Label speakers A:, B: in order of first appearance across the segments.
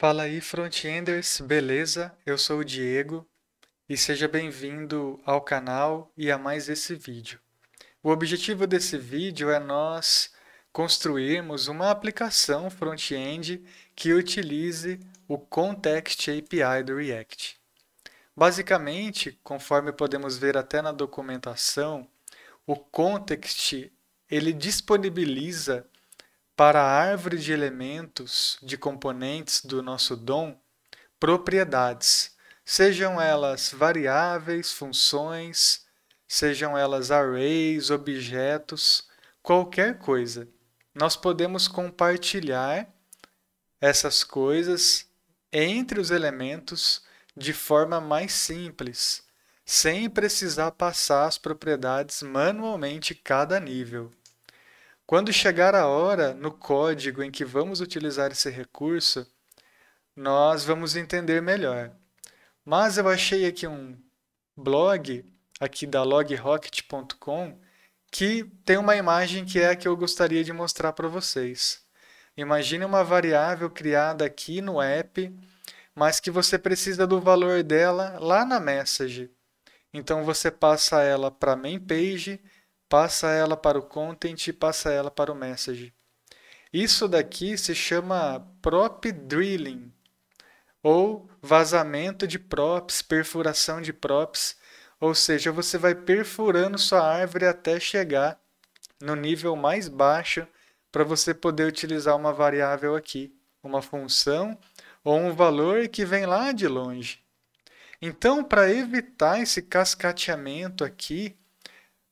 A: Fala aí, front-enders, beleza? Eu sou o Diego e seja bem-vindo ao canal e a mais esse vídeo. O objetivo desse vídeo é nós construirmos uma aplicação front-end que utilize o Context API do React. Basicamente, conforme podemos ver até na documentação, o Context ele disponibiliza para a árvore de elementos, de componentes do nosso dom, propriedades, sejam elas variáveis, funções, sejam elas arrays, objetos, qualquer coisa. Nós podemos compartilhar essas coisas entre os elementos de forma mais simples, sem precisar passar as propriedades manualmente cada nível. Quando chegar a hora no código em que vamos utilizar esse recurso, nós vamos entender melhor. Mas eu achei aqui um blog aqui da logrocket.com que tem uma imagem que é a que eu gostaria de mostrar para vocês. Imagine uma variável criada aqui no app, mas que você precisa do valor dela lá na message. Então você passa ela para main page passa ela para o content e passa ela para o message. Isso daqui se chama prop drilling, ou vazamento de props, perfuração de props, ou seja, você vai perfurando sua árvore até chegar no nível mais baixo para você poder utilizar uma variável aqui, uma função ou um valor que vem lá de longe. Então, para evitar esse cascateamento aqui,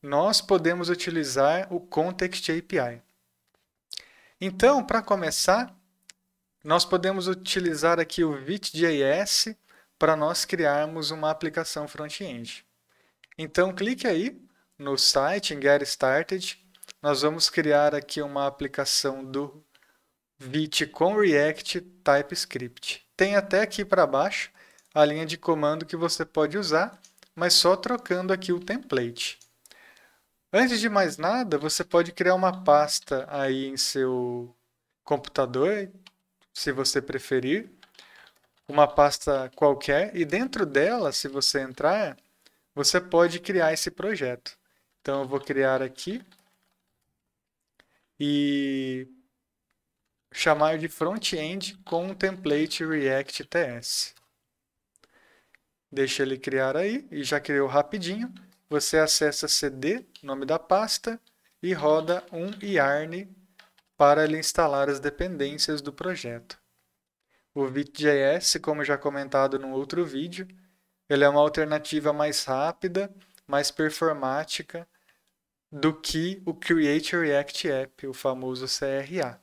A: nós podemos utilizar o Context API. Então, para começar, nós podemos utilizar aqui o VitJS para nós criarmos uma aplicação front-end. Então, clique aí no site em Get Started. Nós vamos criar aqui uma aplicação do Vit com React TypeScript. Tem até aqui para baixo a linha de comando que você pode usar, mas só trocando aqui o template. Antes de mais nada, você pode criar uma pasta aí em seu computador, se você preferir, uma pasta qualquer, e dentro dela, se você entrar, você pode criar esse projeto. Então eu vou criar aqui e chamar de front-end com template React TS. Deixa ele criar aí e já criou rapidinho você acessa cd, nome da pasta, e roda um yarn para ele instalar as dependências do projeto. O VitJS, como já comentado no outro vídeo, ele é uma alternativa mais rápida, mais performática do que o Create React App, o famoso CRA.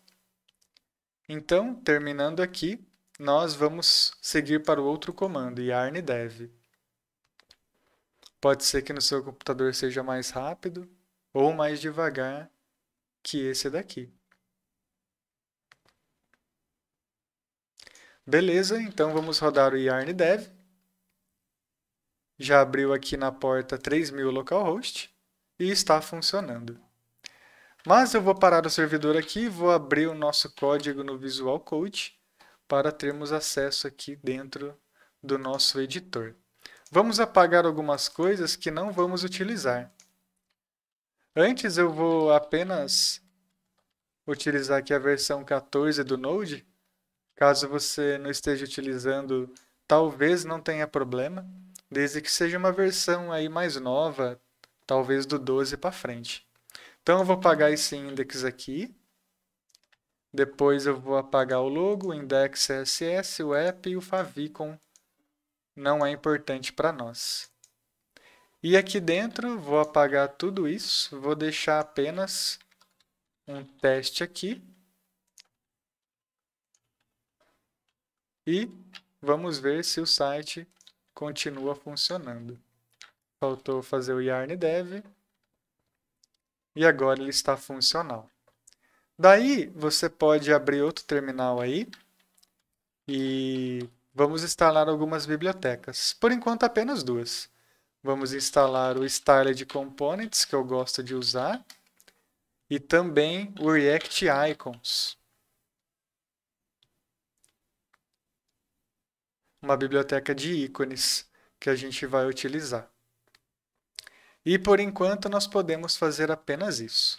A: Então, terminando aqui, nós vamos seguir para o outro comando, yarn dev. Pode ser que no seu computador seja mais rápido ou mais devagar que esse daqui. Beleza, então vamos rodar o yarn dev. Já abriu aqui na porta 3000 localhost e está funcionando. Mas eu vou parar o servidor aqui e vou abrir o nosso código no Visual Code para termos acesso aqui dentro do nosso editor. Vamos apagar algumas coisas que não vamos utilizar. Antes eu vou apenas utilizar aqui a versão 14 do Node. Caso você não esteja utilizando, talvez não tenha problema, desde que seja uma versão aí mais nova, talvez do 12 para frente. Então eu vou apagar esse index aqui. Depois eu vou apagar o logo, o index CSS, o app e o favicon não é importante para nós. E aqui dentro, vou apagar tudo isso, vou deixar apenas um teste aqui. E vamos ver se o site continua funcionando. Faltou fazer o yarn dev. E agora ele está funcional. Daí, você pode abrir outro terminal aí e Vamos instalar algumas bibliotecas. Por enquanto, apenas duas. Vamos instalar o Styled Components, que eu gosto de usar, e também o React Icons. Uma biblioteca de ícones que a gente vai utilizar. E por enquanto nós podemos fazer apenas isso.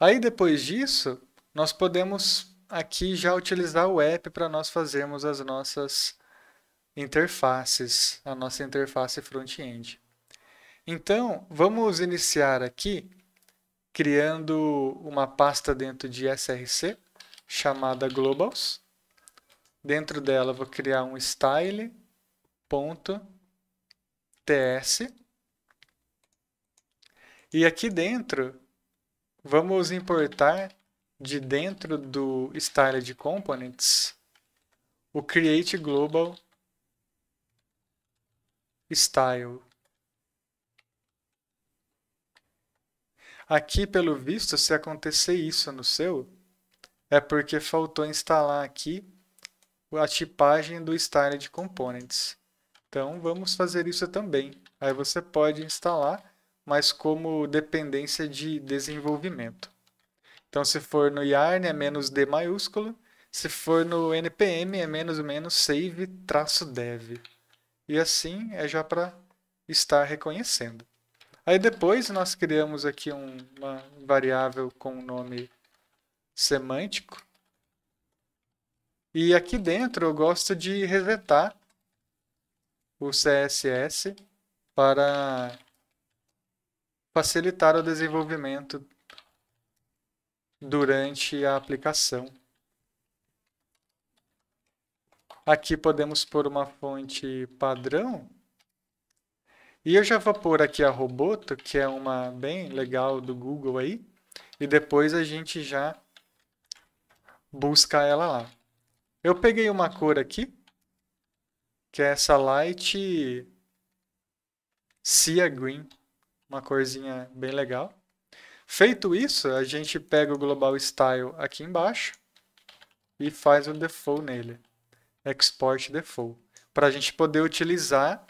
A: Aí depois disso, nós podemos aqui já utilizar o app para nós fazermos as nossas interfaces, a nossa interface front-end. Então, vamos iniciar aqui criando uma pasta dentro de SRC chamada Globals. Dentro dela vou criar um style.ts e aqui dentro vamos importar de dentro do Styled Components, o Create Global Style. Aqui, pelo visto, se acontecer isso no seu, é porque faltou instalar aqui a tipagem do Styled Components. Então, vamos fazer isso também. Aí você pode instalar, mas como dependência de desenvolvimento. Então, se for no yarn, é menos D maiúsculo. Se for no npm, é menos menos save traço dev. E assim é já para estar reconhecendo. Aí depois nós criamos aqui um, uma variável com o nome semântico. E aqui dentro eu gosto de resetar o CSS para facilitar o desenvolvimento durante a aplicação. Aqui podemos pôr uma fonte padrão. E eu já vou pôr aqui a Roboto, que é uma bem legal do Google aí. E depois a gente já busca ela lá. Eu peguei uma cor aqui, que é essa Light Sea Green. Uma corzinha bem legal. Feito isso, a gente pega o global style aqui embaixo e faz o default nele, export default, para a gente poder utilizar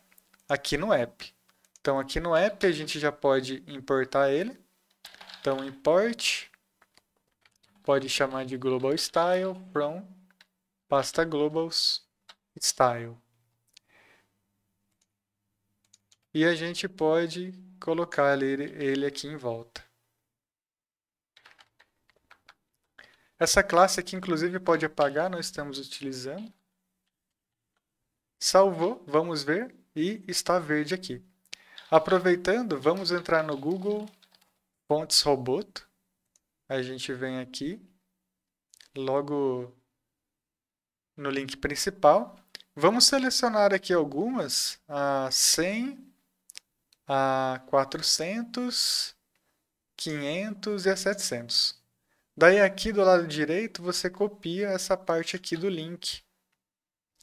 A: aqui no app. Então aqui no app a gente já pode importar ele. Então import, pode chamar de global style from pasta globals style. E a gente pode colocar ele aqui em volta. Essa classe aqui, inclusive, pode apagar, não estamos utilizando. Salvou, vamos ver, e está verde aqui. Aproveitando, vamos entrar no Google Fontes Roboto. A gente vem aqui, logo no link principal. Vamos selecionar aqui algumas, a 100, a 400, 500 e a 700. Daí aqui do lado direito você copia essa parte aqui do link.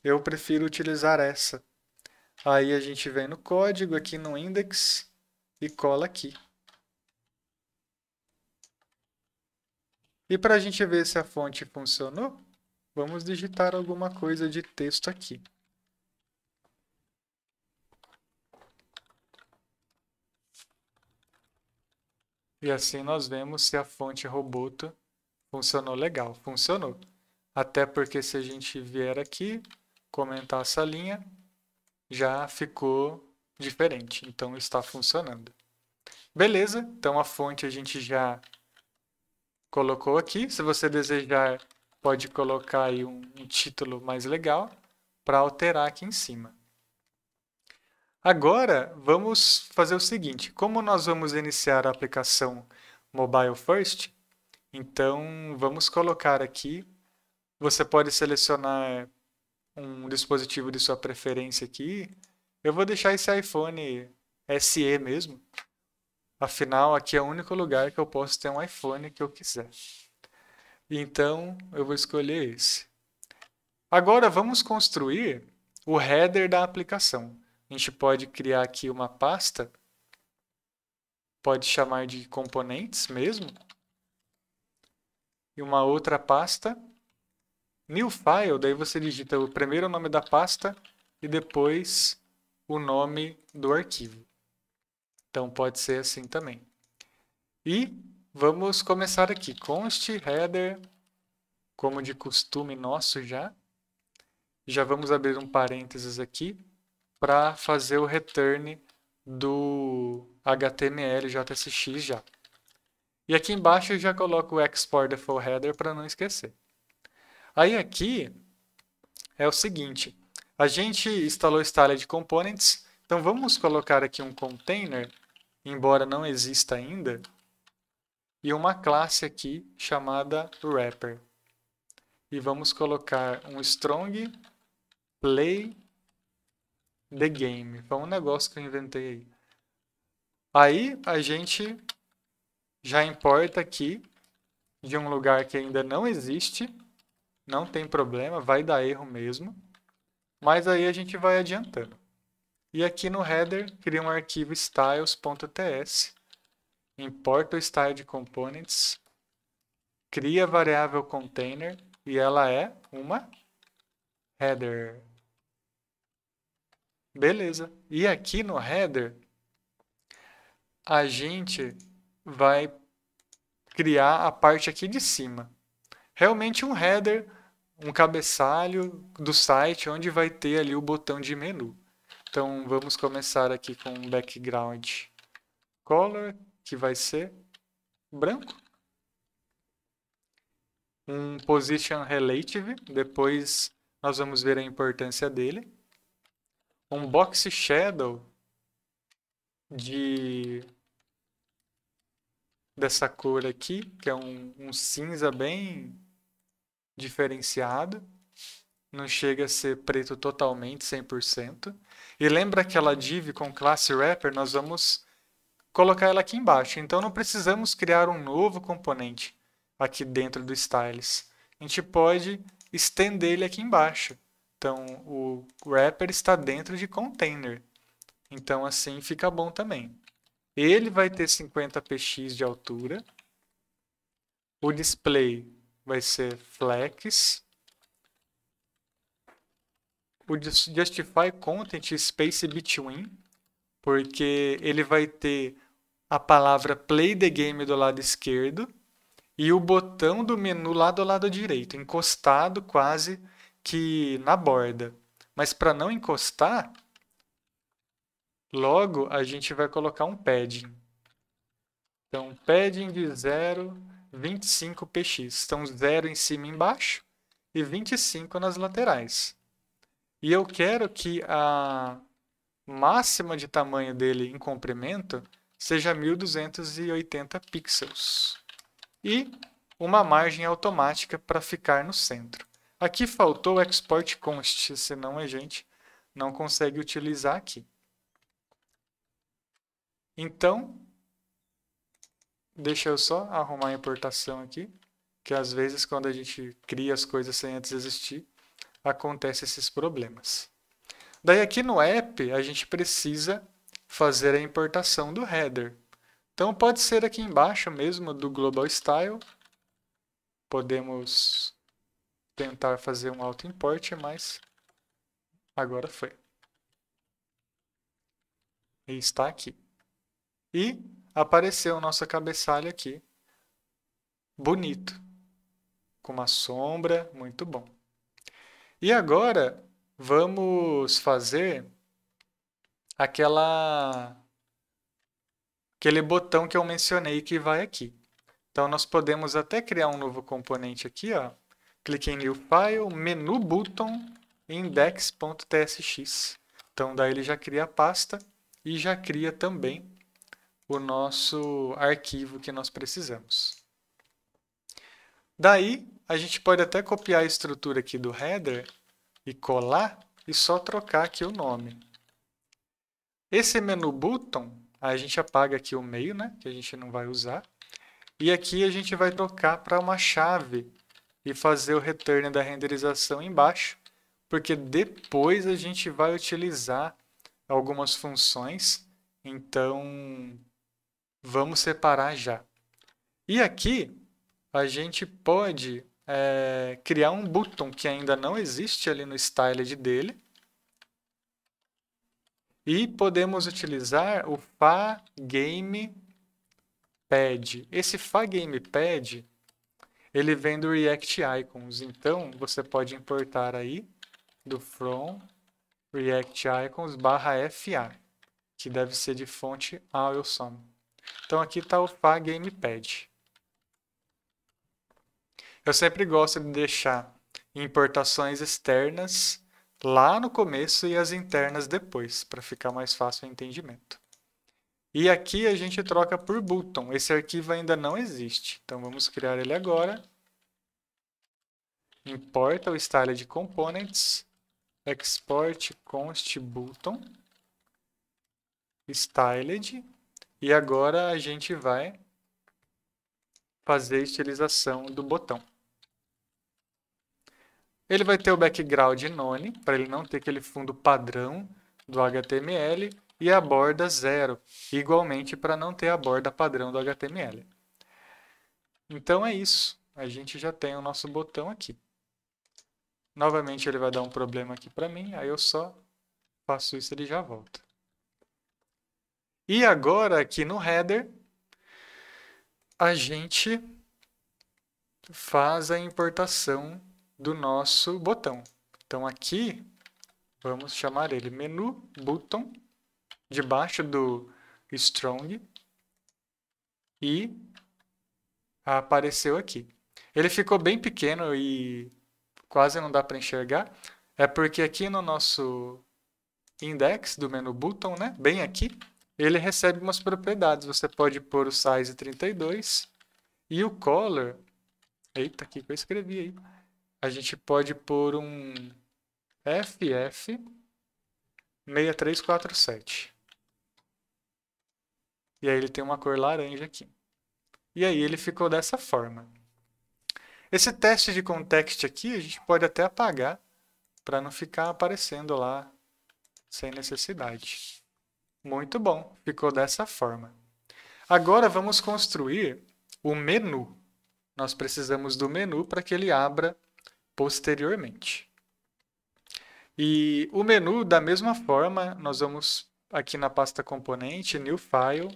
A: Eu prefiro utilizar essa. Aí a gente vem no código aqui no index e cola aqui. E para a gente ver se a fonte funcionou, vamos digitar alguma coisa de texto aqui. E assim nós vemos se a fonte roboto Funcionou legal, funcionou. Até porque se a gente vier aqui, comentar essa linha, já ficou diferente. Então está funcionando. Beleza, então a fonte a gente já colocou aqui. Se você desejar, pode colocar aí um, um título mais legal para alterar aqui em cima. Agora, vamos fazer o seguinte. Como nós vamos iniciar a aplicação Mobile First, então, vamos colocar aqui. Você pode selecionar um dispositivo de sua preferência aqui. Eu vou deixar esse iPhone SE mesmo. Afinal, aqui é o único lugar que eu posso ter um iPhone que eu quiser. Então, eu vou escolher esse. Agora, vamos construir o header da aplicação. A gente pode criar aqui uma pasta. Pode chamar de componentes mesmo e uma outra pasta. New File, daí você digita o primeiro nome da pasta e depois o nome do arquivo. Então pode ser assim também. E vamos começar aqui. Const header, como de costume nosso já. Já vamos abrir um parênteses aqui para fazer o return do HTML JSX já. E aqui embaixo eu já coloco o export default header para não esquecer. Aí aqui é o seguinte, a gente instalou Styled Components, então vamos colocar aqui um container, embora não exista ainda, e uma classe aqui chamada Wrapper. E vamos colocar um strong play the game. Foi um negócio que eu inventei aí. Aí a gente já importa aqui de um lugar que ainda não existe. Não tem problema, vai dar erro mesmo. Mas aí a gente vai adiantando. E aqui no header, cria um arquivo styles.ts, importa o style de components, cria a variável container e ela é uma header. Beleza. E aqui no header, a gente vai criar a parte aqui de cima. Realmente um header, um cabeçalho do site onde vai ter ali o botão de menu. Então vamos começar aqui com um background color que vai ser branco. Um position relative, depois nós vamos ver a importância dele. Um box shadow de dessa cor aqui, que é um, um cinza bem diferenciado. Não chega a ser preto totalmente, 100%. E lembra aquela div com classe wrapper? Nós vamos colocar ela aqui embaixo. Então, não precisamos criar um novo componente aqui dentro do Styles. A gente pode estender ele aqui embaixo. Então, o wrapper está dentro de container. Então, assim fica bom também. Ele vai ter 50 px de altura. O display vai ser flex. O justify content space between, porque ele vai ter a palavra play the game do lado esquerdo e o botão do menu lá do lado direito, encostado quase que na borda. Mas para não encostar, Logo, a gente vai colocar um padding. Então, padding de 0,25 px. Então, 0 em cima e embaixo e 25 nas laterais. E eu quero que a máxima de tamanho dele em comprimento seja 1280 pixels. E uma margem automática para ficar no centro. Aqui faltou o export const, senão a gente não consegue utilizar aqui. Então, deixa eu só arrumar a importação aqui, que às vezes quando a gente cria as coisas sem antes existir, acontecem esses problemas. Daí aqui no app, a gente precisa fazer a importação do header. Então pode ser aqui embaixo mesmo do Global Style. Podemos tentar fazer um auto import, mas agora foi. E está aqui. E apareceu nossa cabeçalha aqui. Bonito. Com uma sombra, muito bom. E agora vamos fazer aquela aquele botão que eu mencionei que vai aqui. Então nós podemos até criar um novo componente aqui, ó. Clique em New File, Menu Button, Index.tsx. Então daí ele já cria a pasta e já cria também o nosso arquivo que nós precisamos. Daí, a gente pode até copiar a estrutura aqui do header e colar e só trocar aqui o nome. Esse menu button, a gente apaga aqui o meio, né, que a gente não vai usar. E aqui a gente vai trocar para uma chave e fazer o return da renderização embaixo, porque depois a gente vai utilizar algumas funções. Então, Vamos separar já. E aqui a gente pode é, criar um button que ainda não existe ali no styled dele. E podemos utilizar o Fa Game Pad. Esse Fa Game Pad ele vem do React Icons. Então você pode importar aí do from React Icons barra FA, que deve ser de fonte Awesome. Então aqui está o Fá Gamepad. Eu sempre gosto de deixar importações externas lá no começo e as internas depois, para ficar mais fácil o entendimento. E aqui a gente troca por Button. Esse arquivo ainda não existe, então vamos criar ele agora. Importa o style de components, export const button, styled, e agora a gente vai fazer a estilização do botão. Ele vai ter o background none, para ele não ter aquele fundo padrão do HTML, e a borda zero, igualmente para não ter a borda padrão do HTML. Então é isso, a gente já tem o nosso botão aqui. Novamente ele vai dar um problema aqui para mim, aí eu só faço isso e ele já volta. E agora, aqui no header, a gente faz a importação do nosso botão. Então, aqui, vamos chamar ele menu button, debaixo do strong, e apareceu aqui. Ele ficou bem pequeno e quase não dá para enxergar. É porque aqui no nosso index do menu button, né, bem aqui, ele recebe umas propriedades. Você pode pôr o size 32 e o color. Eita, o que eu escrevi aí? A gente pode pôr um FF 6347. E aí ele tem uma cor laranja aqui. E aí ele ficou dessa forma. Esse teste de context aqui a gente pode até apagar para não ficar aparecendo lá sem necessidade. Muito bom, ficou dessa forma. Agora vamos construir o menu. Nós precisamos do menu para que ele abra posteriormente. E o menu, da mesma forma, nós vamos aqui na pasta componente, new file,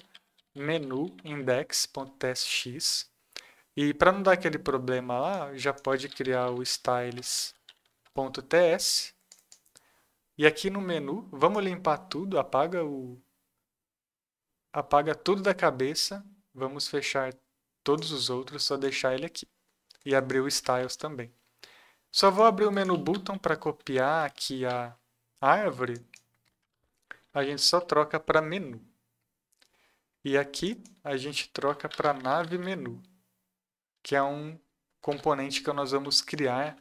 A: menu index.tsx. E para não dar aquele problema lá, já pode criar o styles.ts e aqui no menu, vamos limpar tudo, apaga o apaga tudo da cabeça, vamos fechar todos os outros, só deixar ele aqui. E abrir o styles também. Só vou abrir o menu button para copiar aqui a árvore. A gente só troca para menu. E aqui a gente troca para nave menu, que é um componente que nós vamos criar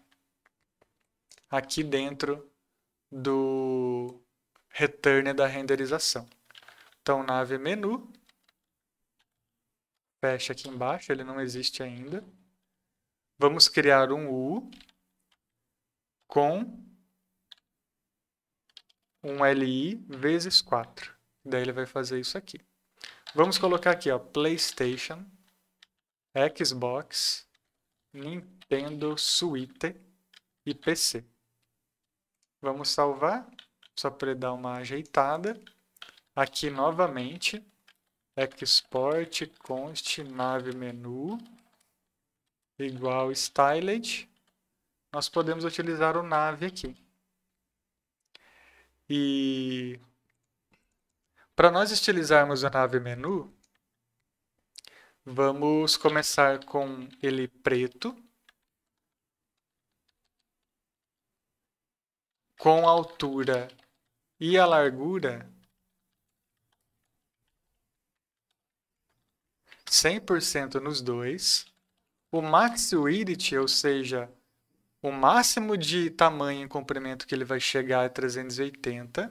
A: aqui dentro do return da renderização. Então, nave menu, fecha aqui embaixo, ele não existe ainda. Vamos criar um U com um LI vezes 4. Daí ele vai fazer isso aqui. Vamos colocar aqui, ó, PlayStation, Xbox, Nintendo Switch e PC. Vamos salvar, só para ele dar uma ajeitada. Aqui novamente, export const nave menu igual styled. Nós podemos utilizar o nave aqui. E para nós estilizarmos a nave menu, vamos começar com ele preto. com a altura e a largura 100% nos dois. O max width, ou seja, o máximo de tamanho e comprimento que ele vai chegar é 380.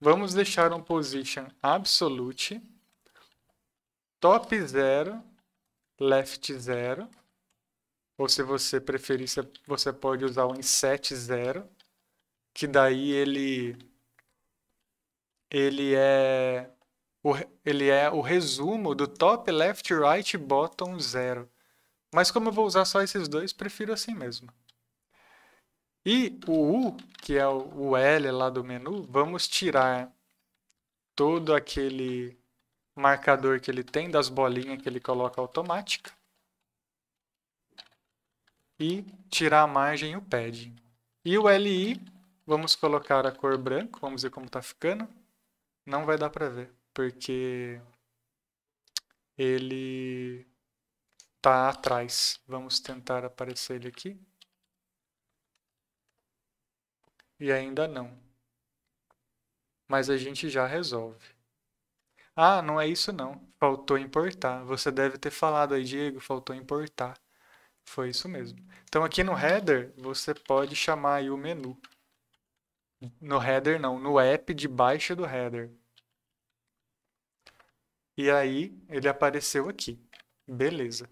A: Vamos deixar um position absolute. Top 0, left 0. Ou se você preferir, você pode usar o inset 0 que daí ele ele é o, ele é o resumo do top left right bottom zero. Mas como eu vou usar só esses dois, prefiro assim mesmo. E o U, que é o L lá do menu, vamos tirar todo aquele marcador que ele tem das bolinhas que ele coloca automática e tirar a margem e o padding. E o LI Vamos colocar a cor branca. vamos ver como está ficando. Não vai dar para ver, porque ele está atrás. Vamos tentar aparecer ele aqui. E ainda não. Mas a gente já resolve. Ah, não é isso não. Faltou importar. Você deve ter falado aí, Diego, faltou importar. Foi isso mesmo. Então aqui no header, você pode chamar o menu. No header não, no app de baixa do header. E aí ele apareceu aqui. Beleza.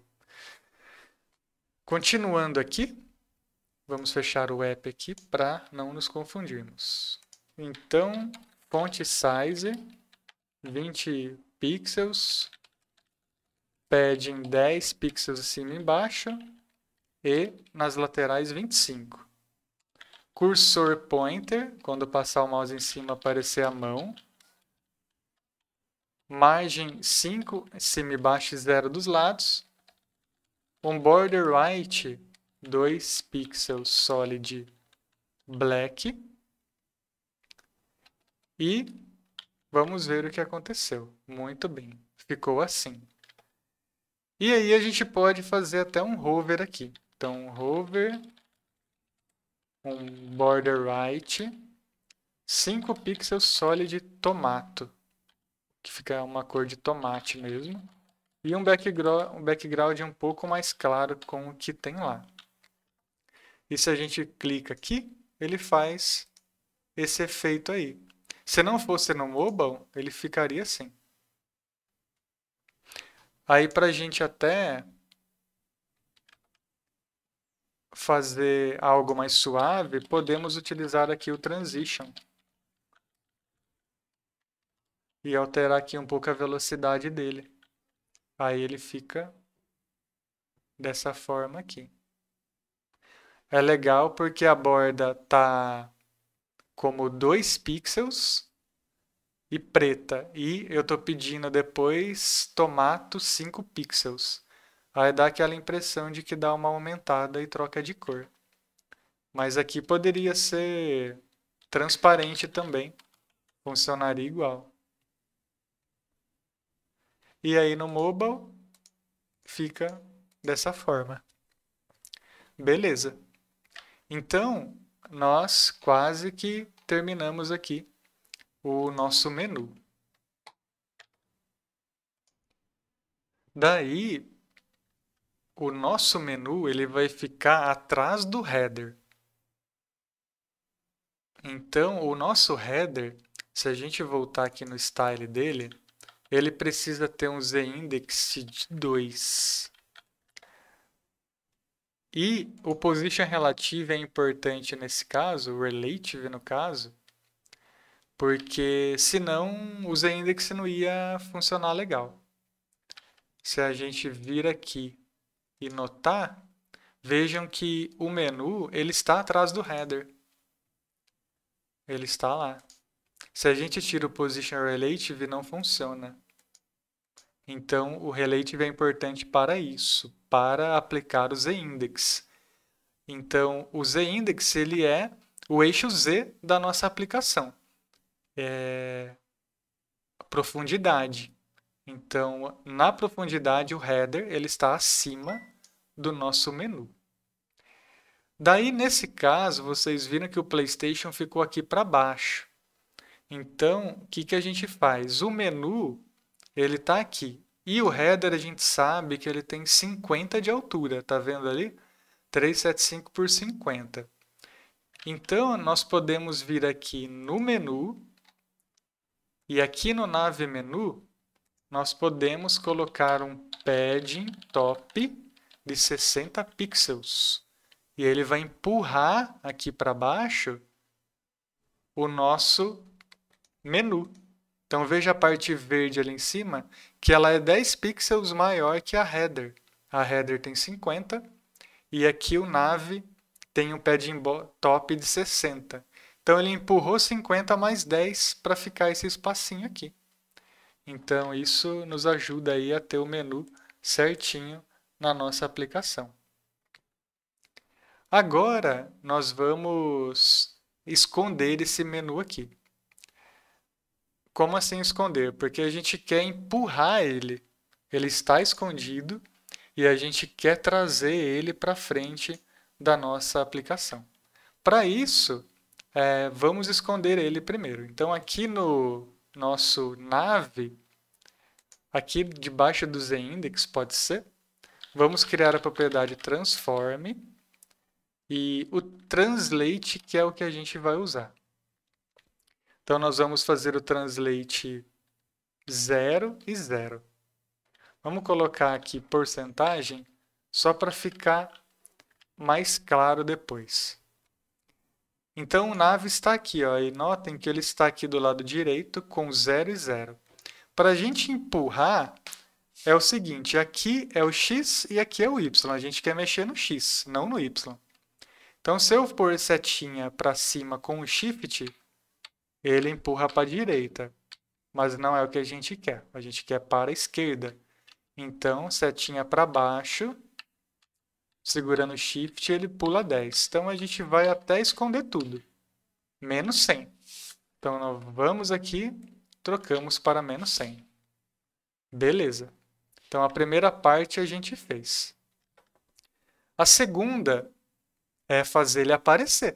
A: Continuando aqui, vamos fechar o app aqui para não nos confundirmos. Então, fonte size 20 pixels, padding 10 pixels acima e embaixo e nas laterais 25 cursor pointer, quando passar o mouse em cima aparecer a mão. Margem 5, baixo e baixo 0 dos lados. Um border white, 2 pixels solid black. E vamos ver o que aconteceu. Muito bem, ficou assim. E aí a gente pode fazer até um hover aqui. Então, hover um border right, 5 pixels solid tomato, que fica uma cor de tomate mesmo, e um background, um background um pouco mais claro com o que tem lá. E se a gente clica aqui, ele faz esse efeito aí. Se não fosse no mobile, ele ficaria assim. Aí para a gente até fazer algo mais suave, podemos utilizar aqui o transition. E alterar aqui um pouco a velocidade dele. Aí ele fica dessa forma aqui. É legal porque a borda tá como 2 pixels e preta. E eu estou pedindo depois tomato 5 pixels. Aí dá aquela impressão de que dá uma aumentada e troca de cor. Mas aqui poderia ser transparente também. Funcionaria igual. E aí no mobile fica dessa forma. Beleza. Então, nós quase que terminamos aqui o nosso menu. Daí, o nosso menu ele vai ficar atrás do header. Então, o nosso header, se a gente voltar aqui no style dele, ele precisa ter um z-index de 2. E o position relative é importante nesse caso, relative no caso, porque senão o z-index não ia funcionar legal. Se a gente vir aqui e notar, vejam que o menu ele está atrás do header. Ele está lá. Se a gente tira o position relative, não funciona. Então, o relative é importante para isso, para aplicar o z-index. Então, o z-index ele é o eixo z da nossa aplicação. É profundidade. Então, na profundidade, o header ele está acima do nosso menu. Daí, nesse caso, vocês viram que o PlayStation ficou aqui para baixo. Então, o que, que a gente faz? O menu ele está aqui. E o header a gente sabe que ele tem 50 de altura, tá vendo ali? 375 por 50. Então, nós podemos vir aqui no menu, e aqui no nave menu, nós podemos colocar um padding top de 60 pixels. E ele vai empurrar aqui para baixo o nosso menu. Então veja a parte verde ali em cima, que ela é 10 pixels maior que a header. A header tem 50 e aqui o nave tem um padding top de 60. Então ele empurrou 50 mais 10 para ficar esse espacinho aqui. Então isso nos ajuda aí a ter o menu certinho na nossa aplicação. Agora, nós vamos esconder esse menu aqui. Como assim esconder? Porque a gente quer empurrar ele. Ele está escondido e a gente quer trazer ele para frente da nossa aplicação. Para isso, é, vamos esconder ele primeiro. Então, aqui no nosso nave, aqui debaixo do z-index, pode ser, Vamos criar a propriedade transform e o translate, que é o que a gente vai usar. Então, nós vamos fazer o translate 0 e 0. Vamos colocar aqui porcentagem só para ficar mais claro depois. Então, o nave está aqui, ó, e notem que ele está aqui do lado direito com 0 e 0. Para a gente empurrar, é o seguinte, aqui é o x e aqui é o y. A gente quer mexer no x, não no y. Então, se eu pôr setinha para cima com o shift, ele empurra para a direita. Mas não é o que a gente quer. A gente quer para a esquerda. Então, setinha para baixo, segurando o shift, ele pula 10. Então, a gente vai até esconder tudo. Menos 100. Então, nós vamos aqui, trocamos para menos 100. Beleza. Então, a primeira parte a gente fez. A segunda é fazer ele aparecer.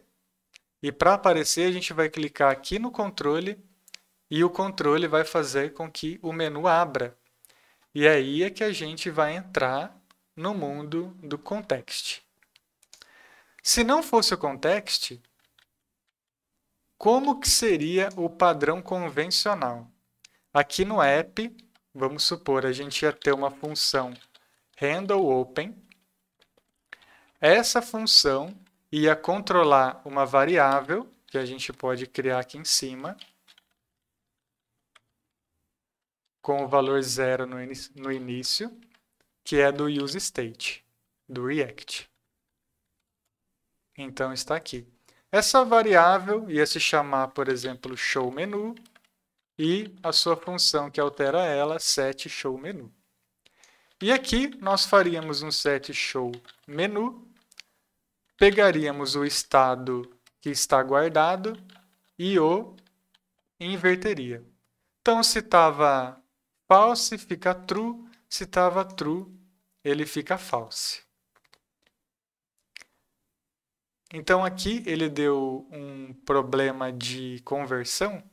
A: E para aparecer, a gente vai clicar aqui no controle e o controle vai fazer com que o menu abra. E aí é que a gente vai entrar no mundo do context. Se não fosse o context, como que seria o padrão convencional? Aqui no app, vamos supor, a gente ia ter uma função handle open. Essa função ia controlar uma variável que a gente pode criar aqui em cima com o valor zero no, in no início, que é do use state do React. Então está aqui. Essa variável ia se chamar, por exemplo, showMenu e a sua função que altera ela, set show menu. E aqui nós faríamos um set show menu, pegaríamos o estado que está guardado e o inverteria. Então, se estava false, fica true. Se estava true, ele fica false. Então, aqui ele deu um problema de conversão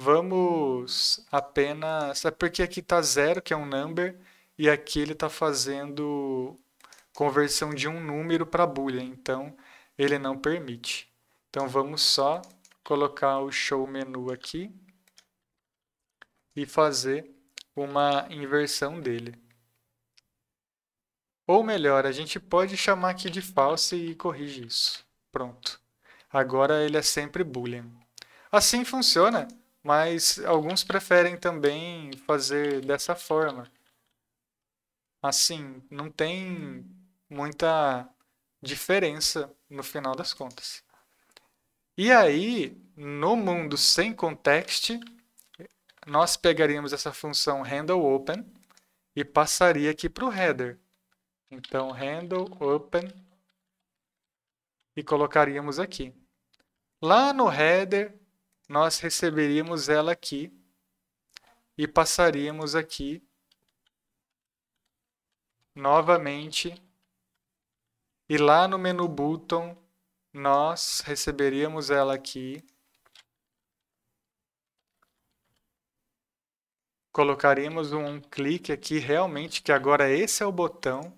A: Vamos apenas. É porque aqui está zero, que é um number, e aqui ele está fazendo conversão de um número para boolean, então ele não permite. Então vamos só colocar o show menu aqui e fazer uma inversão dele. Ou melhor, a gente pode chamar aqui de false e corrigir isso. Pronto. Agora ele é sempre boolean. Assim funciona. Mas alguns preferem também fazer dessa forma. Assim, não tem muita diferença no final das contas. E aí, no mundo sem context, nós pegaríamos essa função handle open e passaria aqui para o header. Então, handle open e colocaríamos aqui. Lá no header, nós receberíamos ela aqui e passaríamos aqui novamente. E lá no menu button, nós receberíamos ela aqui. Colocaríamos um clique aqui realmente, que agora esse é o botão.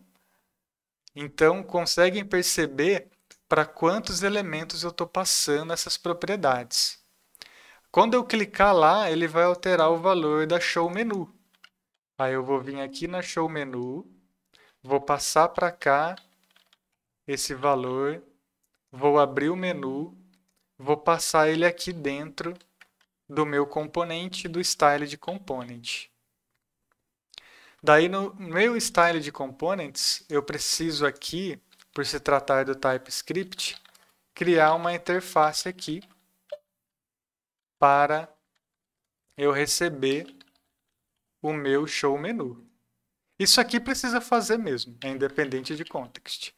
A: Então, conseguem perceber para quantos elementos eu estou passando essas propriedades. Quando eu clicar lá, ele vai alterar o valor da show menu. Aí eu vou vir aqui na show menu, vou passar para cá esse valor, vou abrir o menu, vou passar ele aqui dentro do meu componente do style de component. Daí no meu style de components, eu preciso aqui, por se tratar do TypeScript, criar uma interface aqui para eu receber o meu show menu. Isso aqui precisa fazer mesmo, é independente de context,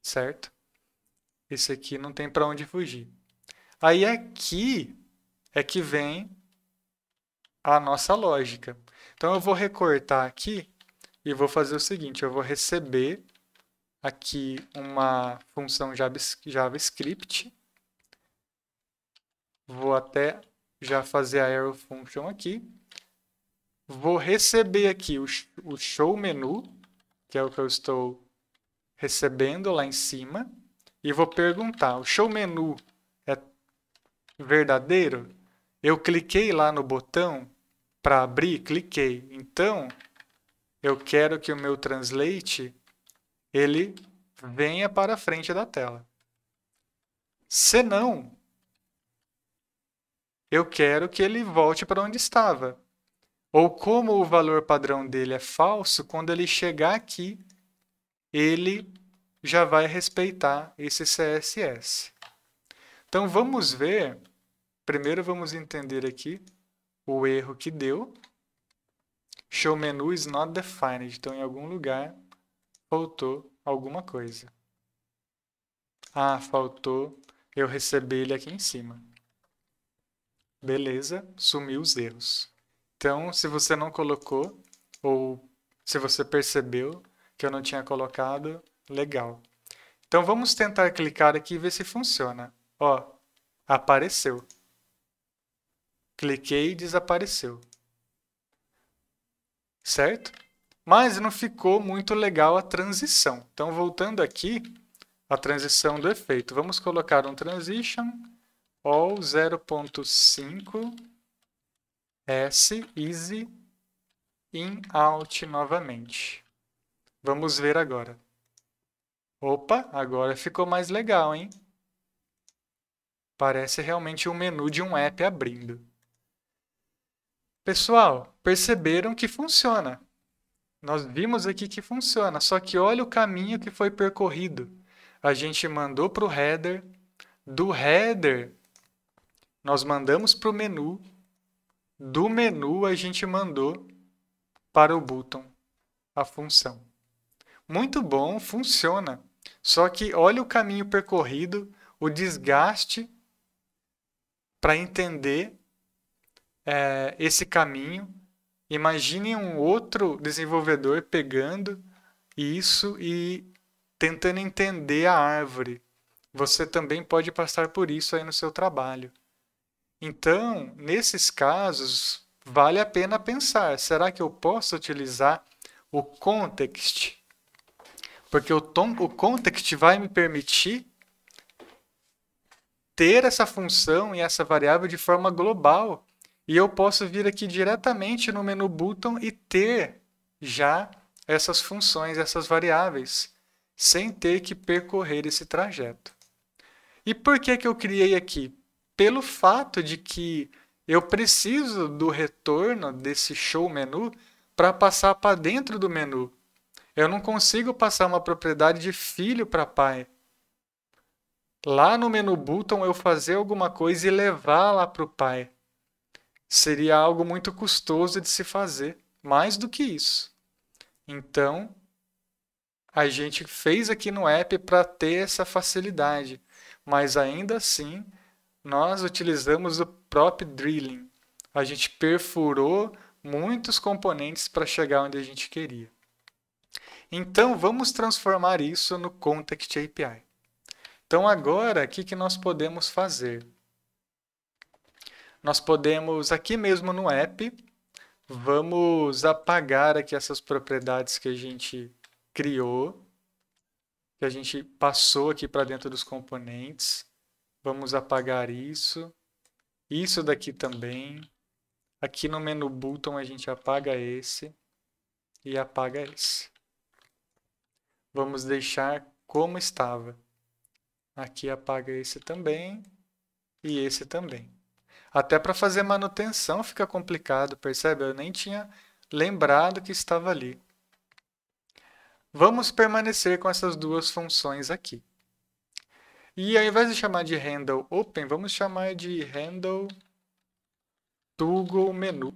A: certo? Esse aqui não tem para onde fugir. Aí aqui é que vem a nossa lógica. Então eu vou recortar aqui e vou fazer o seguinte, eu vou receber aqui uma função JavaScript Vou até já fazer a arrow function aqui. Vou receber aqui o, o show menu, que é o que eu estou recebendo lá em cima. E vou perguntar, o show menu é verdadeiro? Eu cliquei lá no botão para abrir, cliquei. Então, eu quero que o meu translate ele venha para a frente da tela. Se não, eu quero que ele volte para onde estava. Ou como o valor padrão dele é falso, quando ele chegar aqui, ele já vai respeitar esse CSS. Então vamos ver, primeiro vamos entender aqui o erro que deu. Show menu is not defined, então em algum lugar faltou alguma coisa. Ah, faltou eu receber ele aqui em cima. Beleza, sumiu os erros. Então, se você não colocou, ou se você percebeu que eu não tinha colocado, legal. Então, vamos tentar clicar aqui e ver se funciona. Ó, apareceu. Cliquei e desapareceu. Certo? Mas não ficou muito legal a transição. Então, voltando aqui, a transição do efeito. Vamos colocar um transition ou 0.5 S easy in out novamente. Vamos ver agora. Opa, agora ficou mais legal, hein? Parece realmente um menu de um app abrindo. Pessoal, perceberam que funciona. Nós vimos aqui que funciona, só que olha o caminho que foi percorrido. A gente mandou para o header, do header nós mandamos para o menu, do menu a gente mandou para o button a função. Muito bom, funciona. Só que olha o caminho percorrido, o desgaste para entender é, esse caminho. Imagine um outro desenvolvedor pegando isso e tentando entender a árvore. Você também pode passar por isso aí no seu trabalho. Então, nesses casos, vale a pena pensar: será que eu posso utilizar o context? Porque o, tom, o context vai me permitir ter essa função e essa variável de forma global. E eu posso vir aqui diretamente no menu button e ter já essas funções, essas variáveis, sem ter que percorrer esse trajeto. E por que, que eu criei aqui? pelo fato de que eu preciso do retorno desse show menu para passar para dentro do menu. Eu não consigo passar uma propriedade de filho para pai. Lá no menu button eu fazer alguma coisa e levar lá para o pai. Seria algo muito custoso de se fazer, mais do que isso. Então, a gente fez aqui no app para ter essa facilidade, mas ainda assim nós utilizamos o próprio drilling. A gente perfurou muitos componentes para chegar onde a gente queria. Então, vamos transformar isso no Contact API. Então, agora, o que, que nós podemos fazer? Nós podemos, aqui mesmo no app, vamos apagar aqui essas propriedades que a gente criou, que a gente passou aqui para dentro dos componentes. Vamos apagar isso. Isso daqui também. Aqui no menu button a gente apaga esse e apaga esse. Vamos deixar como estava. Aqui apaga esse também e esse também. Até para fazer manutenção fica complicado, percebe? Eu nem tinha lembrado que estava ali. Vamos permanecer com essas duas funções aqui. E ao invés de chamar de handle open, vamos chamar de handle toggle menu,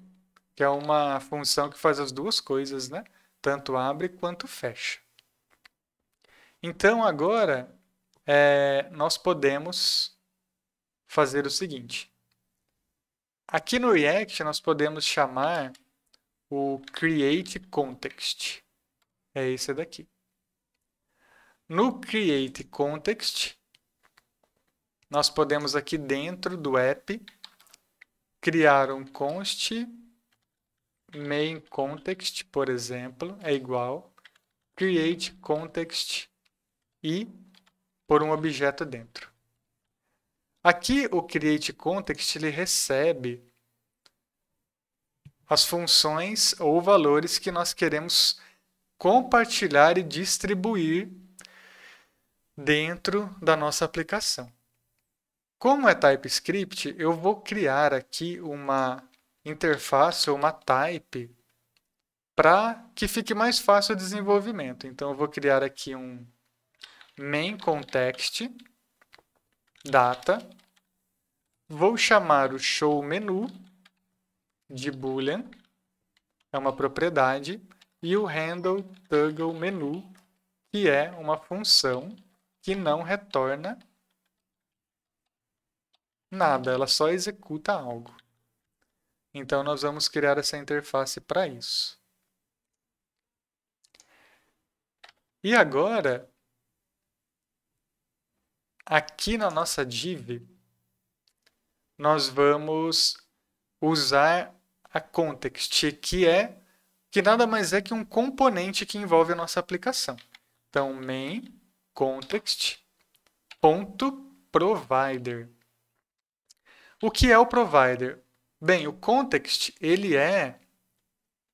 A: que é uma função que faz as duas coisas, né? Tanto abre quanto fecha. Então agora é, nós podemos fazer o seguinte. Aqui no React nós podemos chamar o create context. É esse daqui. No create context nós podemos aqui dentro do app criar um const main context, por exemplo, é igual create context e por um objeto dentro. Aqui o create context ele recebe as funções ou valores que nós queremos compartilhar e distribuir dentro da nossa aplicação. Como é TypeScript, eu vou criar aqui uma interface ou uma type para que fique mais fácil o desenvolvimento. Então, eu vou criar aqui um main context data. Vou chamar o show menu de boolean, é uma propriedade, e o handle toggle menu, que é uma função que não retorna Nada, ela só executa algo. Então, nós vamos criar essa interface para isso. E agora, aqui na nossa div, nós vamos usar a context, que é que nada mais é que um componente que envolve a nossa aplicação. Então, main context.provider. O que é o provider? Bem, o context, ele é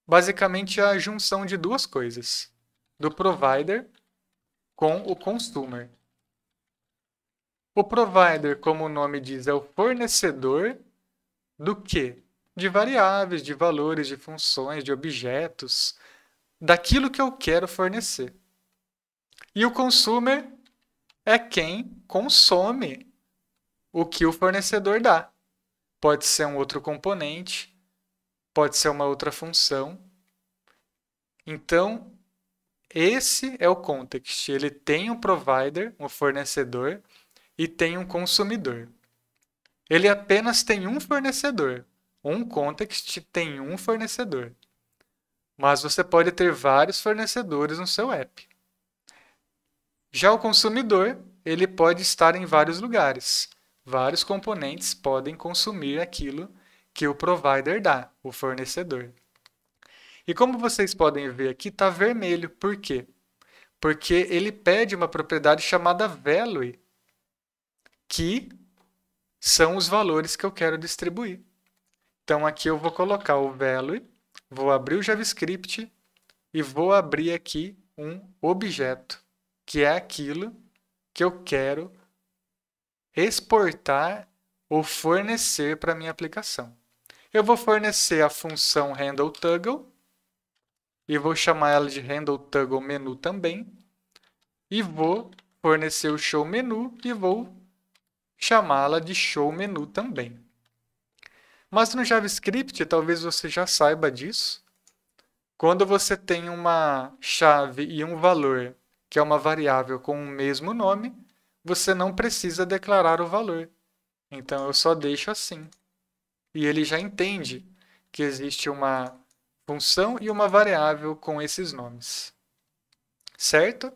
A: basicamente a junção de duas coisas, do provider com o consumer. O provider, como o nome diz, é o fornecedor do que? De variáveis, de valores, de funções, de objetos, daquilo que eu quero fornecer. E o consumer é quem consome o que o fornecedor dá pode ser um outro componente, pode ser uma outra função. Então, esse é o context. Ele tem um provider, um fornecedor, e tem um consumidor. Ele apenas tem um fornecedor. Um context tem um fornecedor. Mas você pode ter vários fornecedores no seu app. Já o consumidor, ele pode estar em vários lugares vários componentes podem consumir aquilo que o provider dá, o fornecedor. E como vocês podem ver aqui, está vermelho. Por quê? Porque ele pede uma propriedade chamada value, que são os valores que eu quero distribuir. Então aqui eu vou colocar o value, vou abrir o JavaScript e vou abrir aqui um objeto, que é aquilo que eu quero exportar ou fornecer para minha aplicação. Eu vou fornecer a função handleToggle e vou chamar ela de handleToggleMenu também e vou fornecer o showMenu e vou chamá-la de showMenu também. Mas no JavaScript, talvez você já saiba disso, quando você tem uma chave e um valor, que é uma variável com o mesmo nome, você não precisa declarar o valor. Então eu só deixo assim. E ele já entende que existe uma função e uma variável com esses nomes. Certo?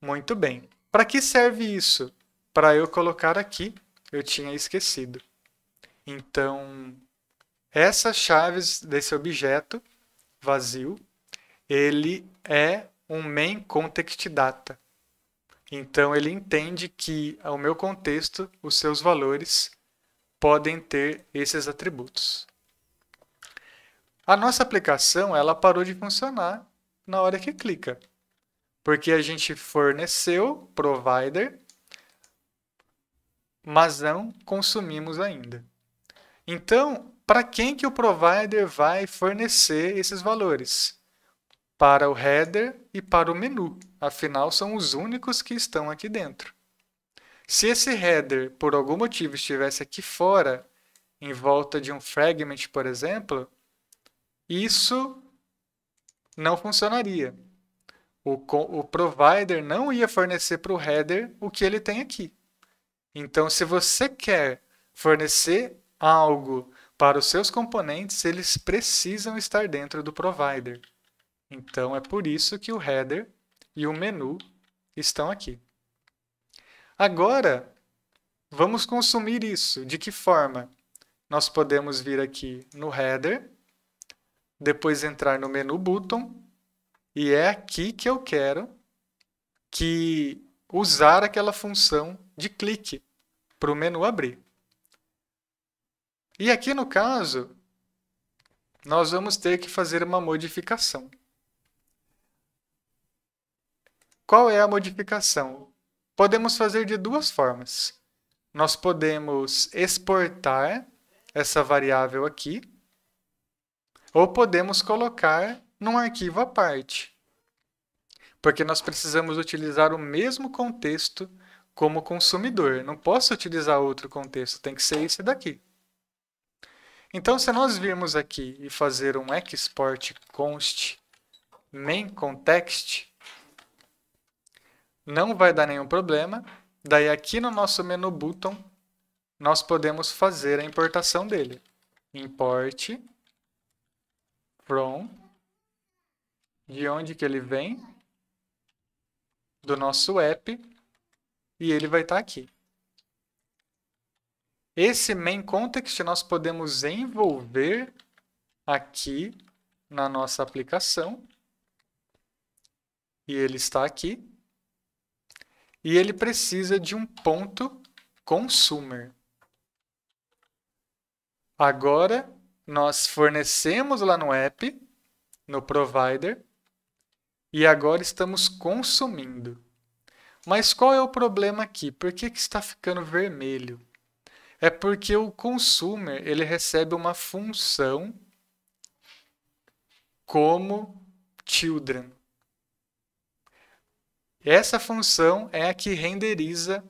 A: Muito bem. Para que serve isso? Para eu colocar aqui, eu tinha esquecido. Então, essas chaves desse objeto vazio, ele é um main context data. Então ele entende que ao meu contexto, os seus valores podem ter esses atributos. A nossa aplicação, ela parou de funcionar na hora que clica. Porque a gente forneceu provider, mas não consumimos ainda. Então, para quem que o provider vai fornecer esses valores? Para o header e para o menu. Afinal, são os únicos que estão aqui dentro. Se esse header, por algum motivo, estivesse aqui fora, em volta de um fragment, por exemplo, isso não funcionaria. O, o provider não ia fornecer para o header o que ele tem aqui. Então, se você quer fornecer algo para os seus componentes, eles precisam estar dentro do provider. Então, é por isso que o header e o menu estão aqui. Agora, vamos consumir isso. De que forma? Nós podemos vir aqui no header, depois entrar no menu button, e é aqui que eu quero que usar aquela função de clique para o menu abrir. E aqui no caso, nós vamos ter que fazer uma modificação. Qual é a modificação? Podemos fazer de duas formas. Nós podemos exportar essa variável aqui, ou podemos colocar num arquivo à parte, porque nós precisamos utilizar o mesmo contexto como consumidor. Não posso utilizar outro contexto, tem que ser esse daqui. Então, se nós virmos aqui e fazer um export const main context, não vai dar nenhum problema. Daí aqui no nosso menu button, nós podemos fazer a importação dele. Import from de onde que ele vem do nosso app e ele vai estar tá aqui. Esse main context nós podemos envolver aqui na nossa aplicação e ele está aqui e ele precisa de um ponto consumer. Agora, nós fornecemos lá no app, no provider, e agora estamos consumindo. Mas qual é o problema aqui? Por que, que está ficando vermelho? É porque o consumer ele recebe uma função como children. Essa função é a que renderiza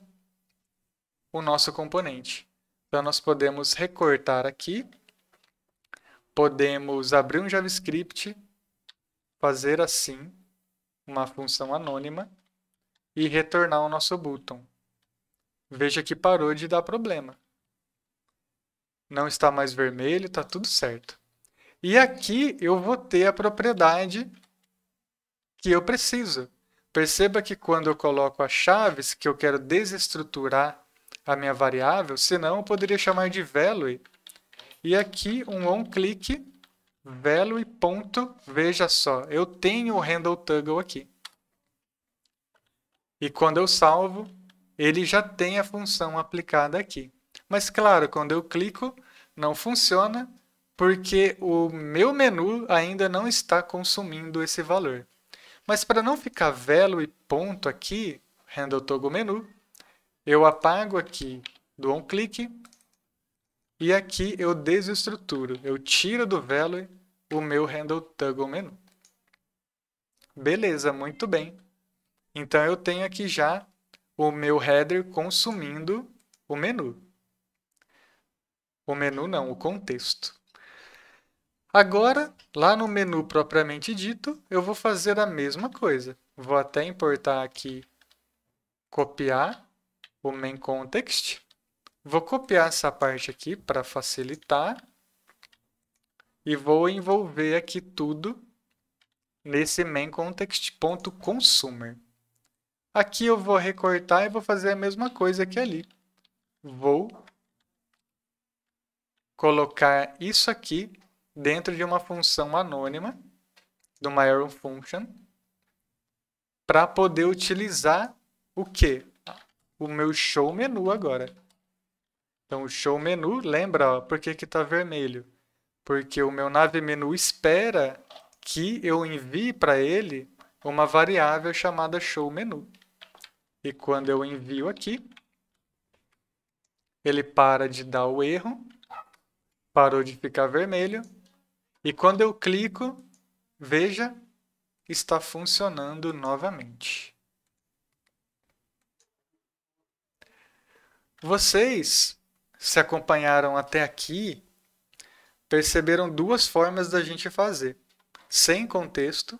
A: o nosso componente. Então, nós podemos recortar aqui, podemos abrir um JavaScript, fazer assim, uma função anônima, e retornar o nosso button. Veja que parou de dar problema. Não está mais vermelho, está tudo certo. E aqui eu vou ter a propriedade que eu preciso, Perceba que quando eu coloco as chaves que eu quero desestruturar a minha variável, senão eu poderia chamar de value. E aqui um onClick value ponto, veja só, eu tenho o handle toggle aqui. E quando eu salvo, ele já tem a função aplicada aqui. Mas claro, quando eu clico, não funciona, porque o meu menu ainda não está consumindo esse valor. Mas para não ficar velo e ponto aqui, handle toggle menu, eu apago aqui do on click e aqui eu desestruturo, eu tiro do velo o meu handle toggle menu. Beleza, muito bem. Então eu tenho aqui já o meu header consumindo o menu. O menu não, o contexto. Agora, lá no menu propriamente dito, eu vou fazer a mesma coisa. Vou até importar aqui, copiar o main context. Vou copiar essa parte aqui para facilitar. E vou envolver aqui tudo nesse main context.consumer. Aqui eu vou recortar e vou fazer a mesma coisa que ali. Vou colocar isso aqui dentro de uma função anônima, do uma arrow function, para poder utilizar o que? O meu show menu agora. Então, o show menu, lembra ó, por que está vermelho? Porque o meu nave menu espera que eu envie para ele uma variável chamada show menu. E quando eu envio aqui, ele para de dar o erro, parou de ficar vermelho, e quando eu clico, veja, está funcionando novamente. Vocês se acompanharam até aqui, perceberam duas formas da gente fazer: sem contexto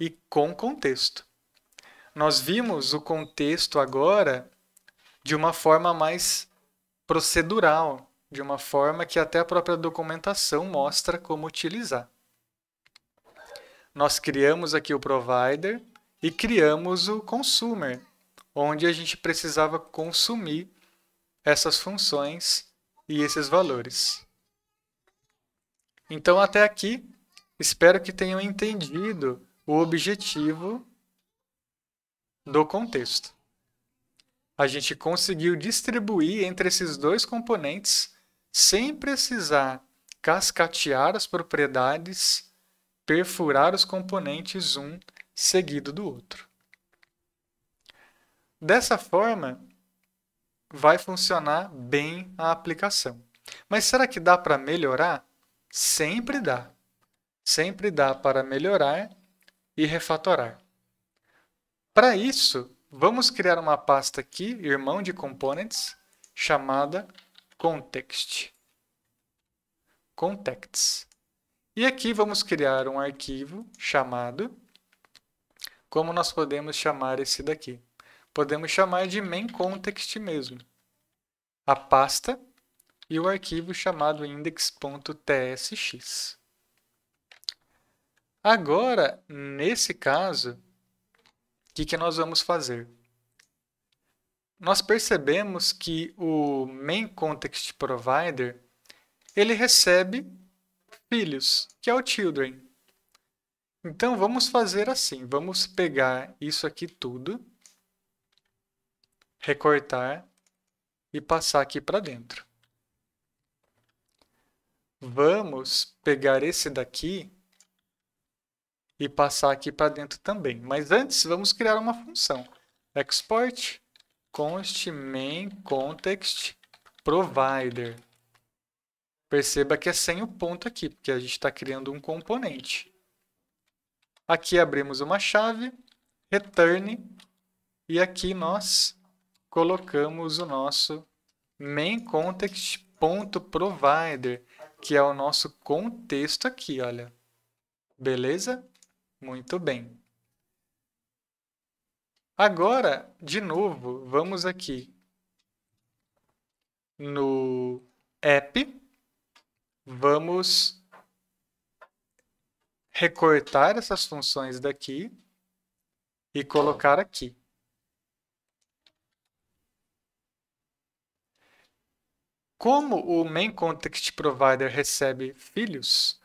A: e com contexto. Nós vimos o contexto agora de uma forma mais procedural, de uma forma que até a própria documentação mostra como utilizar. Nós criamos aqui o provider e criamos o consumer, onde a gente precisava consumir essas funções e esses valores. Então, até aqui, espero que tenham entendido o objetivo do contexto. A gente conseguiu distribuir entre esses dois componentes sem precisar cascatear as propriedades, perfurar os componentes um seguido do outro. Dessa forma, vai funcionar bem a aplicação. Mas será que dá para melhorar? Sempre dá. Sempre dá para melhorar e refatorar. Para isso, vamos criar uma pasta aqui, irmão de components, chamada context. Contexts. E aqui vamos criar um arquivo chamado, como nós podemos chamar esse daqui? Podemos chamar de main context mesmo. A pasta e o arquivo chamado index.tsx. Agora, nesse caso, o que, que nós vamos fazer? nós percebemos que o main context provider ele recebe filhos, que é o children. Então vamos fazer assim, vamos pegar isso aqui tudo, recortar e passar aqui para dentro. Vamos pegar esse daqui e passar aqui para dentro também. Mas antes, vamos criar uma função. Export const main context provider. Perceba que é sem o ponto aqui, porque a gente está criando um componente. Aqui abrimos uma chave, return, e aqui nós colocamos o nosso main que é o nosso contexto aqui, olha. Beleza? Muito bem. Agora, de novo, vamos aqui no app, vamos recortar essas funções daqui e colocar aqui. Como o main context provider recebe filhos,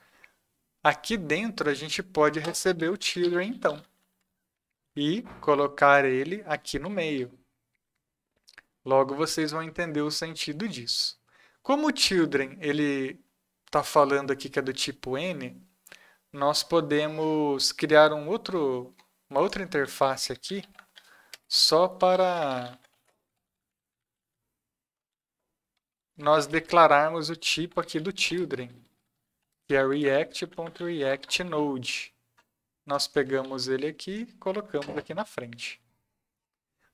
A: aqui dentro a gente pode receber o children então e colocar ele aqui no meio. Logo vocês vão entender o sentido disso. Como o children ele está falando aqui que é do tipo n, nós podemos criar um outro, uma outra interface aqui só para nós declararmos o tipo aqui do children, que é react.reactNode. Nós pegamos ele aqui colocamos aqui na frente.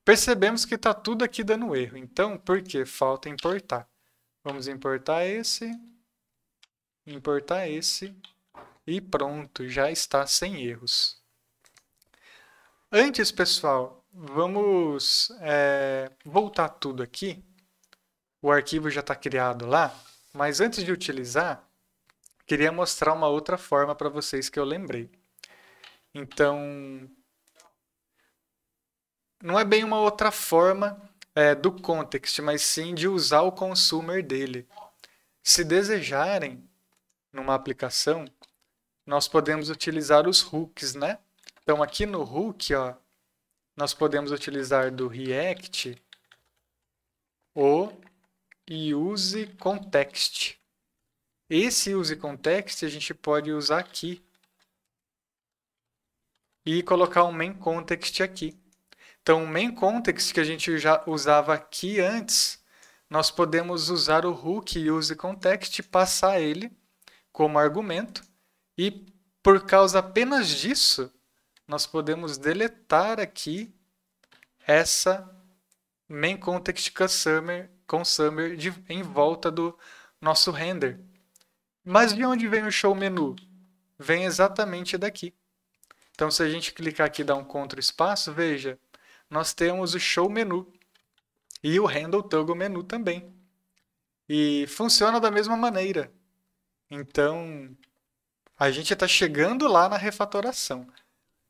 A: Percebemos que está tudo aqui dando erro. Então, por que? Falta importar. Vamos importar esse, importar esse e pronto, já está sem erros. Antes, pessoal, vamos é, voltar tudo aqui. O arquivo já está criado lá, mas antes de utilizar, queria mostrar uma outra forma para vocês que eu lembrei. Então, não é bem uma outra forma é, do context, mas sim de usar o consumer dele. Se desejarem, numa aplicação, nós podemos utilizar os hooks, né? Então, aqui no hook, ó, nós podemos utilizar do React o use context. Esse use context a gente pode usar aqui e colocar um main context aqui. Então, o main context que a gente já usava aqui antes, nós podemos usar o hook use context e passar ele como argumento. E por causa apenas disso, nós podemos deletar aqui essa main context consumer, consumer de, em volta do nosso render. Mas de onde vem o show menu? Vem exatamente daqui. Então, se a gente clicar aqui e dar um contra espaço, veja, nós temos o show menu e o handle toggle menu também. E funciona da mesma maneira. Então, a gente está chegando lá na refatoração.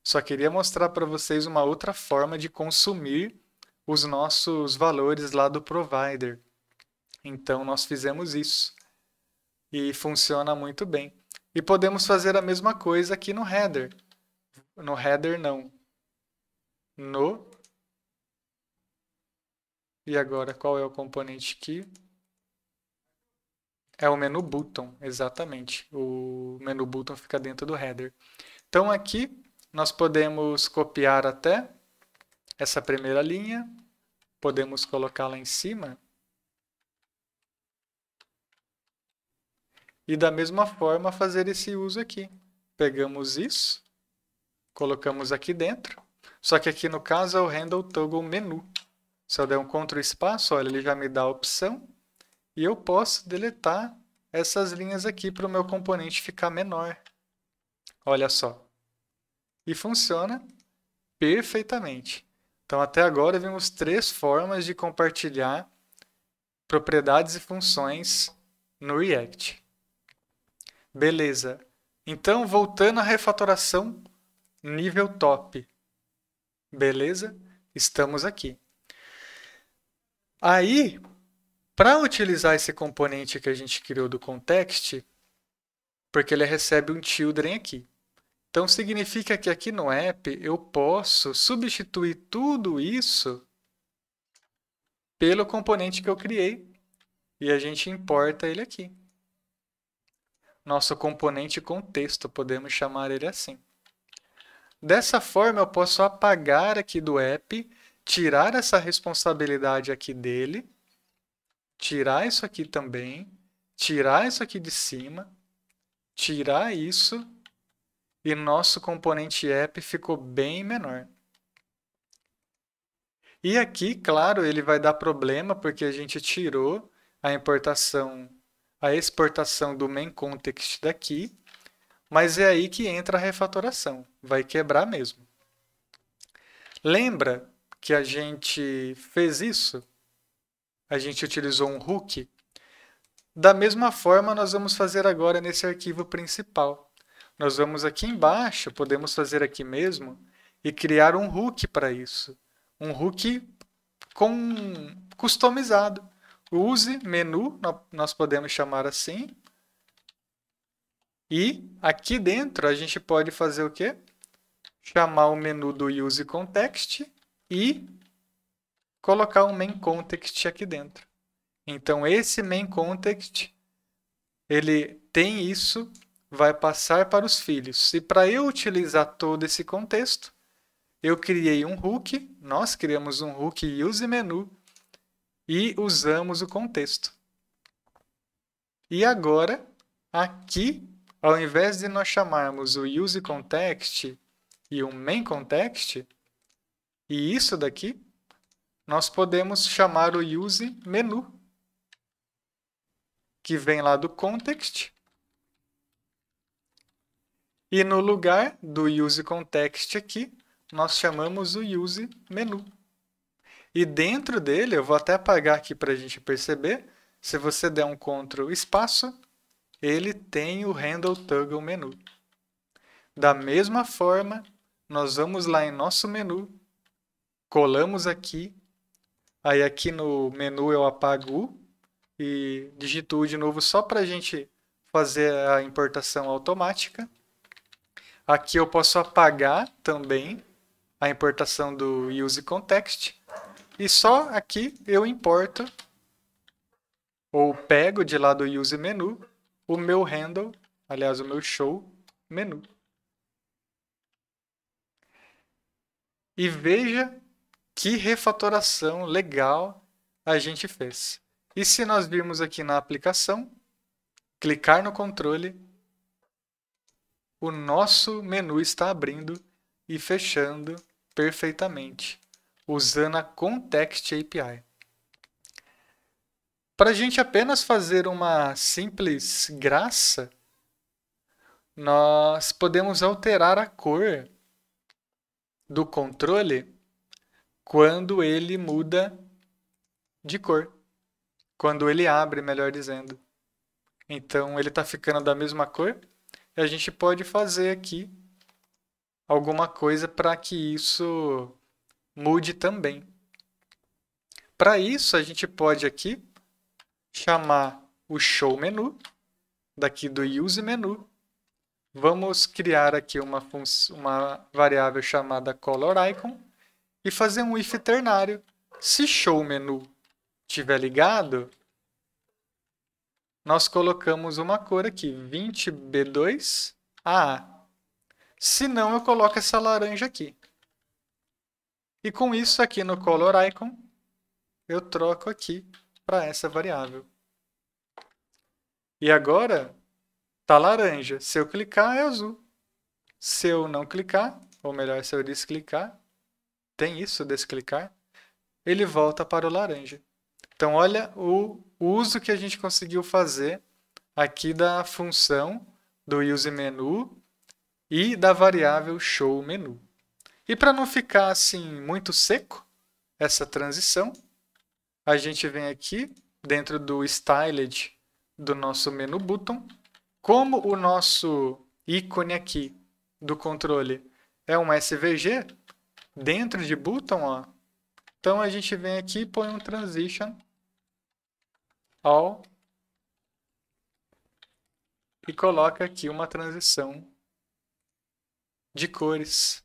A: Só queria mostrar para vocês uma outra forma de consumir os nossos valores lá do provider. Então, nós fizemos isso. E funciona muito bem. E podemos fazer a mesma coisa aqui no header. No header, não. No. E agora, qual é o componente aqui? É o menu button, exatamente. O menu button fica dentro do header. Então, aqui, nós podemos copiar até essa primeira linha. Podemos colocá-la em cima. E da mesma forma, fazer esse uso aqui. Pegamos isso colocamos aqui dentro. Só que aqui no caso é o handle toggle menu. Se eu der um CTRL espaço, olha, ele já me dá a opção e eu posso deletar essas linhas aqui para o meu componente ficar menor. Olha só. E funciona perfeitamente. Então até agora vimos três formas de compartilhar propriedades e funções no React. Beleza. Então voltando à refatoração nível top. Beleza? Estamos aqui. Aí, para utilizar esse componente que a gente criou do context, porque ele recebe um children aqui. Então, significa que aqui no app eu posso substituir tudo isso pelo componente que eu criei e a gente importa ele aqui. Nosso componente contexto, podemos chamar ele assim. Dessa forma, eu posso apagar aqui do app, tirar essa responsabilidade aqui dele, tirar isso aqui também, tirar isso aqui de cima, tirar isso, e nosso componente app ficou bem menor. E aqui, claro, ele vai dar problema porque a gente tirou a importação, a exportação do main context daqui, mas é aí que entra a refatoração, vai quebrar mesmo. Lembra que a gente fez isso? A gente utilizou um hook? Da mesma forma, nós vamos fazer agora nesse arquivo principal. Nós vamos aqui embaixo, podemos fazer aqui mesmo, e criar um hook para isso. Um hook com customizado. Use menu, nós podemos chamar assim, e aqui dentro a gente pode fazer o quê? Chamar o menu do Use Context e colocar um main context aqui dentro. Então esse main context ele tem isso, vai passar para os filhos. E para eu utilizar todo esse contexto, eu criei um hook, nós criamos um hook use menu e usamos o contexto. E agora aqui ao invés de nós chamarmos o use context e o main context, e isso daqui, nós podemos chamar o use menu, que vem lá do context. E no lugar do use context aqui, nós chamamos o use menu. E dentro dele, eu vou até apagar aqui para a gente perceber, se você der um CTRL espaço, ele tem o handle toggle menu. Da mesma forma, nós vamos lá em nosso menu, colamos aqui, aí aqui no menu eu apago e digito de novo só para a gente fazer a importação automática. Aqui eu posso apagar também a importação do use context e só aqui eu importo ou pego de lá do use menu o meu handle, aliás, o meu show menu. E veja que refatoração legal a gente fez. E se nós virmos aqui na aplicação, clicar no controle, o nosso menu está abrindo e fechando perfeitamente, usando a Context API. Para a gente apenas fazer uma simples graça, nós podemos alterar a cor do controle quando ele muda de cor. Quando ele abre, melhor dizendo. Então ele está ficando da mesma cor e a gente pode fazer aqui alguma coisa para que isso mude também. Para isso, a gente pode aqui chamar o show menu, daqui do use menu, vamos criar aqui uma, uma variável chamada color icon e fazer um if ternário. Se show menu estiver ligado, nós colocamos uma cor aqui, 20 b 2 a Se não, eu coloco essa laranja aqui. E com isso aqui no color icon, eu troco aqui para essa variável. E agora tá laranja. Se eu clicar, é azul. Se eu não clicar, ou melhor, se eu desclicar, tem isso, desclicar, ele volta para o laranja. Então, olha o uso que a gente conseguiu fazer aqui da função do useMenu e da variável showMenu. E para não ficar assim muito seco essa transição, a gente vem aqui dentro do Styled do nosso menu button. Como o nosso ícone aqui do controle é um SVG, dentro de button, ó, então a gente vem aqui e põe um transition all e coloca aqui uma transição de cores.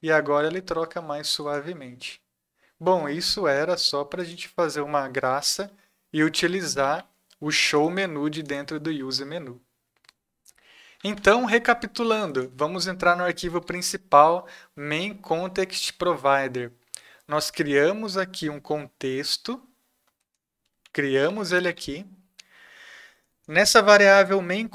A: E agora ele troca mais suavemente. Bom, isso era só para a gente fazer uma graça e utilizar o show menu de dentro do use menu. Então, recapitulando, vamos entrar no arquivo principal main context provider. Nós criamos aqui um contexto, criamos ele aqui, Nessa variável main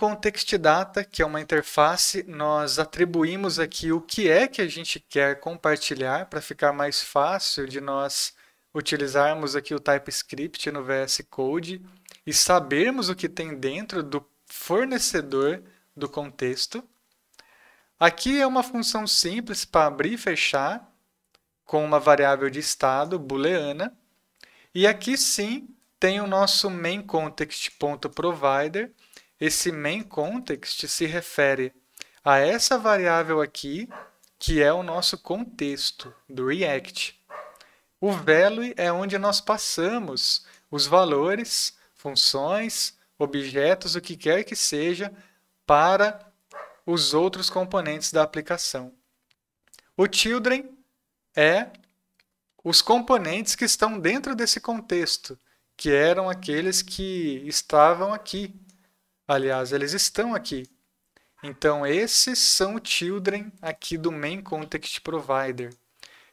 A: que é uma interface, nós atribuímos aqui o que é que a gente quer compartilhar para ficar mais fácil de nós utilizarmos aqui o TypeScript no VS Code e sabermos o que tem dentro do fornecedor do contexto. Aqui é uma função simples para abrir e fechar com uma variável de estado booleana. E aqui sim tem o nosso main context provider. Esse main context se refere a essa variável aqui, que é o nosso contexto do React. O value é onde nós passamos os valores, funções, objetos, o que quer que seja, para os outros componentes da aplicação. O children é os componentes que estão dentro desse contexto que eram aqueles que estavam aqui. Aliás, eles estão aqui. Então, esses são o children aqui do main context provider.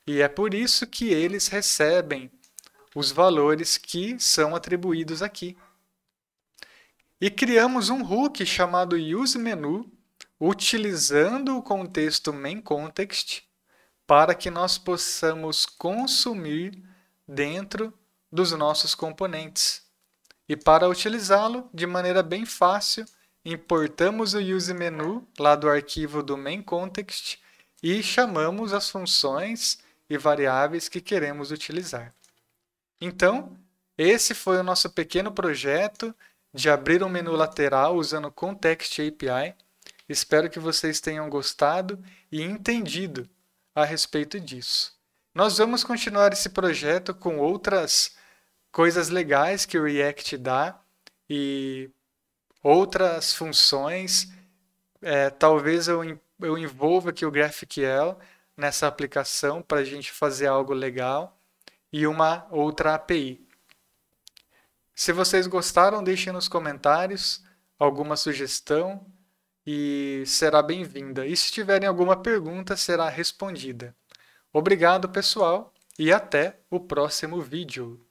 A: E é por isso que eles recebem os valores que são atribuídos aqui. E criamos um hook chamado useMenu, utilizando o contexto main context, para que nós possamos consumir dentro dos nossos componentes. E para utilizá-lo de maneira bem fácil, importamos o useMenu lá do arquivo do main context e chamamos as funções e variáveis que queremos utilizar. Então, esse foi o nosso pequeno projeto de abrir um menu lateral usando Context API. Espero que vocês tenham gostado e entendido a respeito disso. Nós vamos continuar esse projeto com outras coisas legais que o React dá e outras funções. É, talvez eu, eu envolva aqui o GraphQL nessa aplicação para a gente fazer algo legal e uma outra API. Se vocês gostaram, deixem nos comentários alguma sugestão e será bem-vinda. E se tiverem alguma pergunta, será respondida. Obrigado, pessoal, e até o próximo vídeo.